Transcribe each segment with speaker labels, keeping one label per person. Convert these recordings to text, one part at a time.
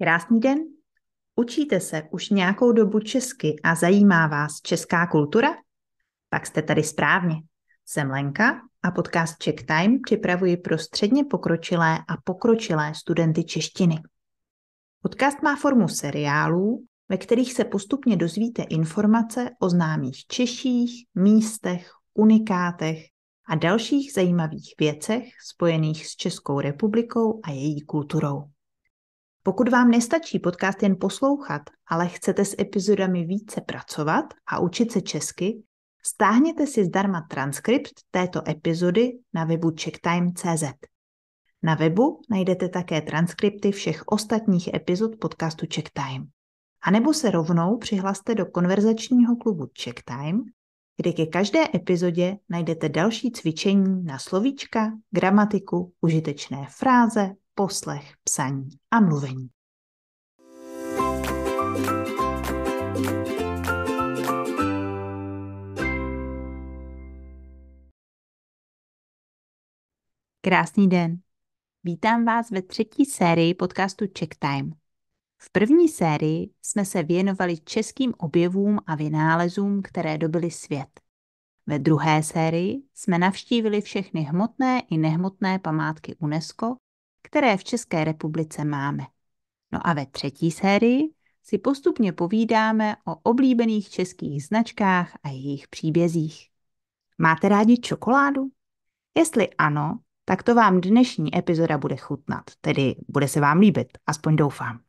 Speaker 1: Krásný den. Učíte se už nějakou dobu česky a zajímá vás česká kultura? Pak jste tady správně. Jsem Lenka a podcast Check Time připravuji pro středně pokročilé a pokročilé studenty češtiny. Podcast má formu seriálů, ve kterých se postupně dozvíte informace o známých Češích, místech, unikátech a dalších zajímavých věcech spojených s Českou republikou a její kulturou. Pokud vám nestačí podcast jen poslouchat, ale chcete s epizodami více pracovat a učit se česky, stáhněte si zdarma transkript této epizody na webu checktime.cz. Na webu najdete také transkripty všech ostatních epizod podcastu Checktime. A nebo se rovnou přihlaste do konverzačního klubu Checktime, kde ke každé epizodě najdete další cvičení na slovíčka, gramatiku, užitečné fráze, poslech, psaní a mluvení. Krásný den. Vítám vás ve třetí sérii podcastu Check Time. V první sérii jsme se věnovali českým objevům a vynálezům, které dobily svět. Ve druhé sérii jsme navštívili všechny hmotné i nehmotné památky UNESCO které v České republice máme. No a ve třetí sérii si postupně povídáme o oblíbených českých značkách a jejich příbězích. Máte rádi čokoládu? Jestli ano, tak to vám dnešní epizoda bude chutnat, tedy bude se vám líbit, aspoň doufám.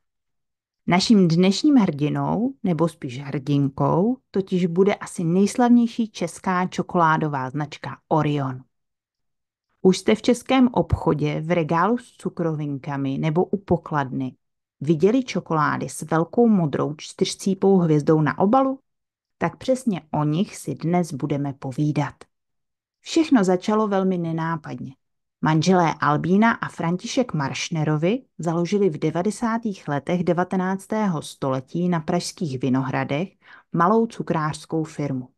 Speaker 1: Naším dnešním hrdinou, nebo spíš hrdinkou, totiž bude asi nejslavnější česká čokoládová značka Orion. Už jste v českém obchodě v regálu s cukrovinkami nebo u pokladny viděli čokolády s velkou modrou čtyřcípou hvězdou na obalu? Tak přesně o nich si dnes budeme povídat. Všechno začalo velmi nenápadně. Manželé Albína a František Maršnerovi založili v 90. letech 19. století na pražských Vinohradech malou cukrářskou firmu.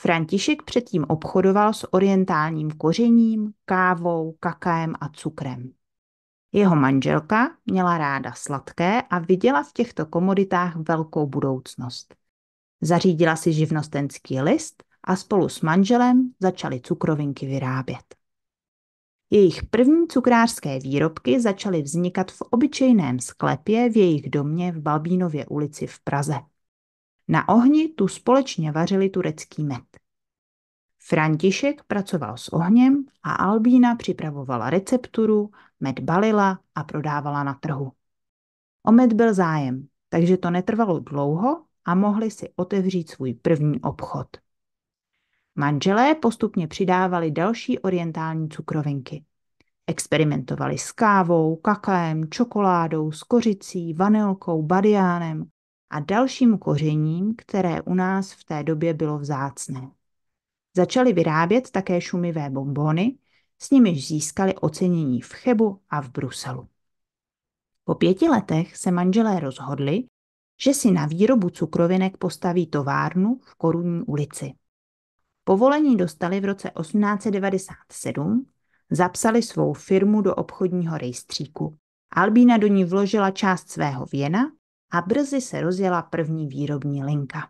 Speaker 1: František předtím obchodoval s orientálním kořením, kávou, kakaem a cukrem. Jeho manželka měla ráda sladké a viděla v těchto komoditách velkou budoucnost. Zařídila si živnostenský list a spolu s manželem začali cukrovinky vyrábět. Jejich první cukrářské výrobky začaly vznikat v obyčejném sklepě v jejich domě v Balbínově ulici v Praze. Na ohni tu společně vařili turecký med. František pracoval s ohněm a Albína připravovala recepturu, med balila a prodávala na trhu. O med byl zájem, takže to netrvalo dlouho a mohli si otevřít svůj první obchod. Manželé postupně přidávali další orientální cukrovinky. Experimentovali s kávou, kakaem, čokoládou, skořicí, vanilkou, badiánem a dalším kořením, které u nás v té době bylo vzácné. Začali vyrábět také šumivé bombony, s nimiž získali ocenění v Chebu a v Bruselu. Po pěti letech se manželé rozhodli, že si na výrobu cukrovinek postaví továrnu v Korunní ulici. Povolení dostali v roce 1897, zapsali svou firmu do obchodního rejstříku. Albína do ní vložila část svého věna a brzy se rozjela první výrobní linka.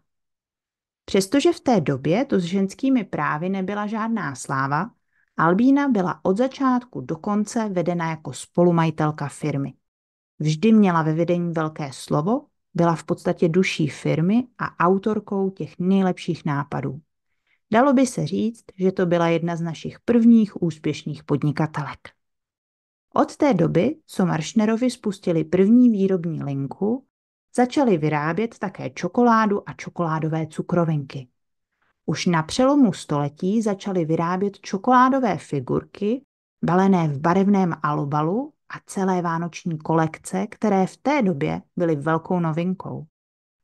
Speaker 1: Přestože v té době tu s ženskými právy nebyla žádná sláva, Albína byla od začátku do konce vedena jako spolumajitelka firmy. Vždy měla ve vedení velké slovo, byla v podstatě duší firmy a autorkou těch nejlepších nápadů. Dalo by se říct, že to byla jedna z našich prvních úspěšných podnikatelek. Od té doby, co Maršnerovi spustili první výrobní linku, začali vyrábět také čokoládu a čokoládové cukrovinky. Už na přelomu století začali vyrábět čokoládové figurky, balené v barevném alobalu a celé vánoční kolekce, které v té době byly velkou novinkou.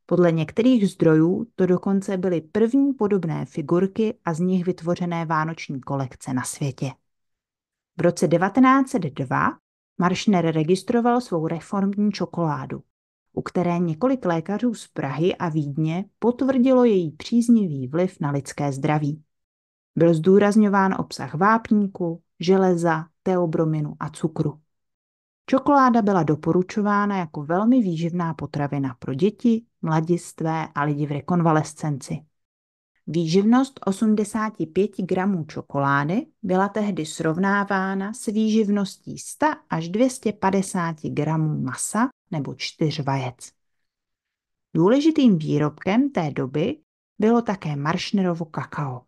Speaker 1: Podle některých zdrojů to dokonce byly první podobné figurky a z nich vytvořené vánoční kolekce na světě. V roce 1902 Maršner registroval svou reformní čokoládu u které několik lékařů z Prahy a Vídně potvrdilo její příznivý vliv na lidské zdraví. Byl zdůrazňován obsah vápníku, železa, teobrominu a cukru. Čokoláda byla doporučována jako velmi výživná potravina pro děti, mladistvé a lidi v rekonvalescenci. Výživnost 85 gramů čokolády byla tehdy srovnávána s výživností 100 až 250 gramů masa nebo vajec. Důležitým výrobkem té doby bylo také Maršnerovo kakao.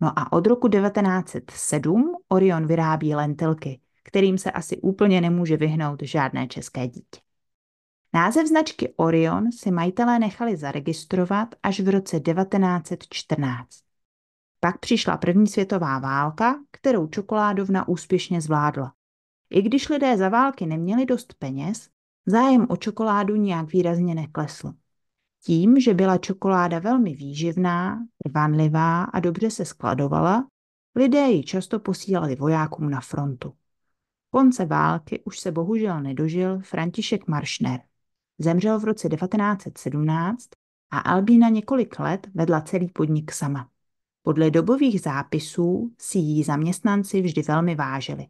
Speaker 1: No a od roku 1907 Orion vyrábí lentilky, kterým se asi úplně nemůže vyhnout žádné české dítě. Název značky Orion si majitelé nechali zaregistrovat až v roce 1914. Pak přišla první světová válka, kterou čokoládovna úspěšně zvládla. I když lidé za války neměli dost peněz, Zájem o čokoládu nějak výrazně neklesl. Tím, že byla čokoláda velmi výživná, trvanlivá a dobře se skladovala, lidé ji často posílali vojákům na frontu. Konce války už se bohužel nedožil František Maršner. Zemřel v roce 1917 a Albína několik let vedla celý podnik sama. Podle dobových zápisů si jí zaměstnanci vždy velmi vážili.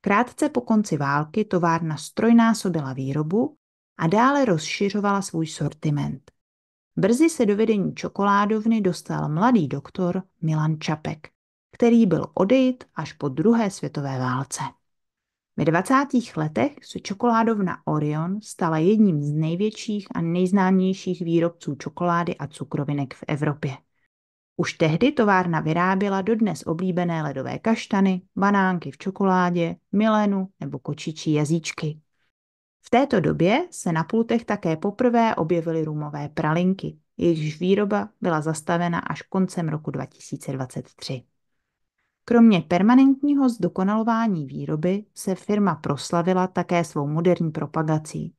Speaker 1: Krátce po konci války továrna strojnásobila výrobu a dále rozšiřovala svůj sortiment. Brzy se do vedení čokoládovny dostal mladý doktor Milan Čapek, který byl odejít až po druhé světové válce. Ve 20. letech se čokoládovna Orion stala jedním z největších a nejznámějších výrobců čokolády a cukrovinek v Evropě. Už tehdy továrna vyráběla dodnes oblíbené ledové kaštany, banánky v čokoládě, milenu nebo kočičí jazyčky. V této době se na pultech také poprvé objevily rumové pralinky, jejichž výroba byla zastavena až koncem roku 2023. Kromě permanentního zdokonalování výroby se firma proslavila také svou moderní propagací.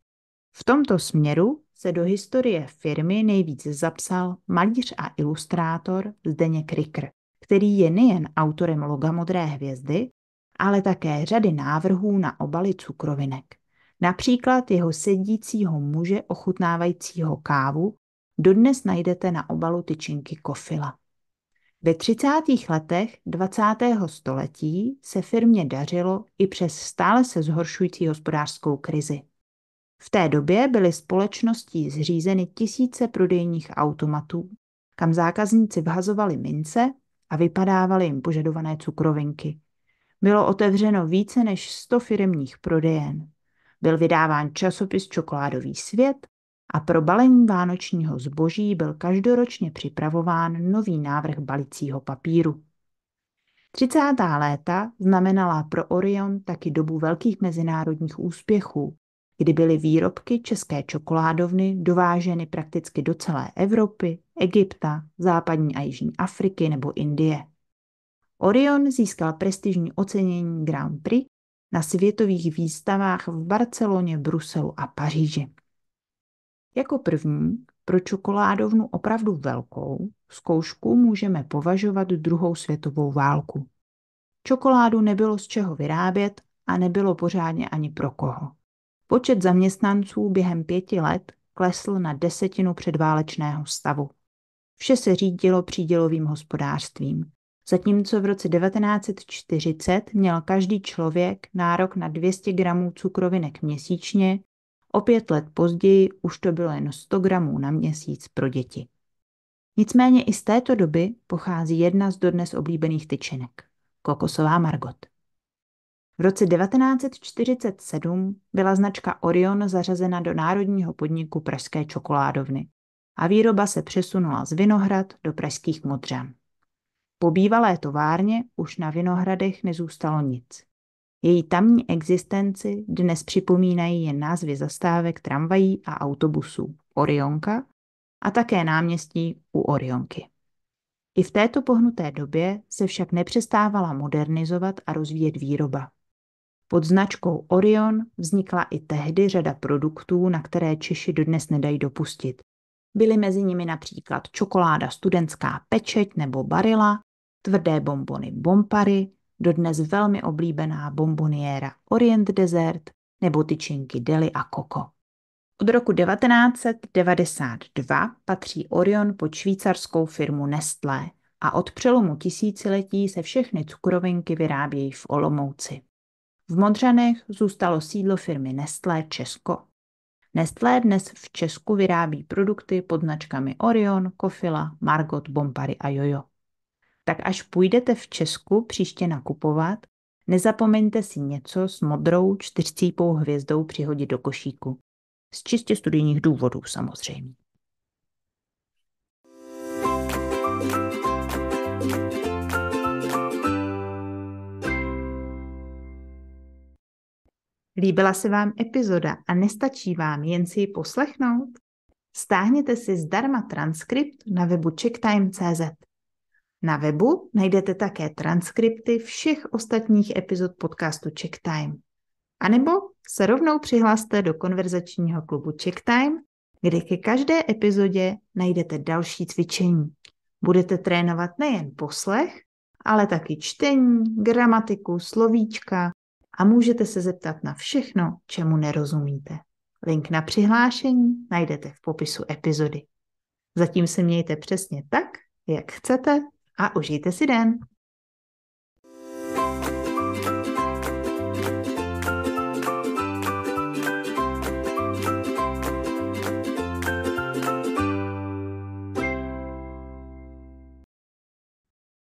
Speaker 1: V tomto směru se do historie firmy nejvíce zapsal malíř a ilustrátor Zdeněk Rikr, který je nejen autorem loga Modré hvězdy, ale také řady návrhů na obaly cukrovinek. Například jeho sedícího muže ochutnávajícího kávu dodnes najdete na obalu tyčinky kofila. Ve 30. letech 20. století se firmě dařilo i přes stále se zhoršující hospodářskou krizi. V té době byly společností zřízeny tisíce prodejních automatů, kam zákazníci vhazovali mince a vypadávaly jim požadované cukrovinky. Bylo otevřeno více než 100 firmních prodejen. Byl vydáván časopis Čokoládový svět a pro balení vánočního zboží byl každoročně připravován nový návrh balicího papíru. 30. léta znamenala pro Orion taky dobu velkých mezinárodních úspěchů, kdy byly výrobky české čokoládovny dováženy prakticky do celé Evropy, Egypta, západní a jižní Afriky nebo Indie. Orion získal prestižní ocenění Grand Prix na světových výstavách v Barceloně, Bruselu a Paříži. Jako první pro čokoládovnu opravdu velkou zkoušku můžeme považovat druhou světovou válku. Čokoládu nebylo z čeho vyrábět a nebylo pořádně ani pro koho. Počet zaměstnanců během pěti let klesl na desetinu předválečného stavu. Vše se řídilo přídělovým hospodářstvím. Zatímco v roce 1940 měl každý člověk nárok na 200 gramů cukrovinek měsíčně, o pět let později už to bylo jen 100 gramů na měsíc pro děti. Nicméně i z této doby pochází jedna z dodnes oblíbených tyčinek – kokosová margot. V roce 1947 byla značka Orion zařazena do národního podniku Pražské čokoládovny a výroba se přesunula z Vinohrad do Pražských modřan. Po bývalé továrně už na Vinohradech nezůstalo nic. Její tamní existenci dnes připomínají jen názvy zastávek tramvají a autobusů Orionka a také náměstí u Orionky. I v této pohnuté době se však nepřestávala modernizovat a rozvíjet výroba. Pod značkou Orion vznikla i tehdy řada produktů, na které Češi dodnes nedají dopustit. Byly mezi nimi například čokoláda studentská pečeť nebo barila, tvrdé bombony bompary, dodnes velmi oblíbená bomboniéra Orient Desert nebo tyčinky Deli a Koko. Od roku 1992 patří Orion pod švýcarskou firmu Nestlé a od přelomu tisíciletí se všechny cukrovinky vyrábějí v Olomouci. V Modřanech zůstalo sídlo firmy Nestlé Česko. Nestlé dnes v Česku vyrábí produkty pod značkami Orion, Kofila, Margot, Bombary a Jojo. Tak až půjdete v Česku příště nakupovat, nezapomeňte si něco s modrou čtyřcípou hvězdou přihodit do košíku. Z čistě studijních důvodů samozřejmě. Líbila se vám epizoda a nestačí vám jen si ji poslechnout? Stáhněte si zdarma transkript na webu checktime.cz. Na webu najdete také transkripty všech ostatních epizod podcastu Checktime. A nebo se rovnou přihlaste do konverzačního klubu Checktime, kde ke každé epizodě najdete další cvičení. Budete trénovat nejen poslech, ale taky čtení, gramatiku, slovíčka, a můžete se zeptat na všechno, čemu nerozumíte. Link na přihlášení najdete v popisu epizody. Zatím se mějte přesně tak, jak chcete a užijte si den.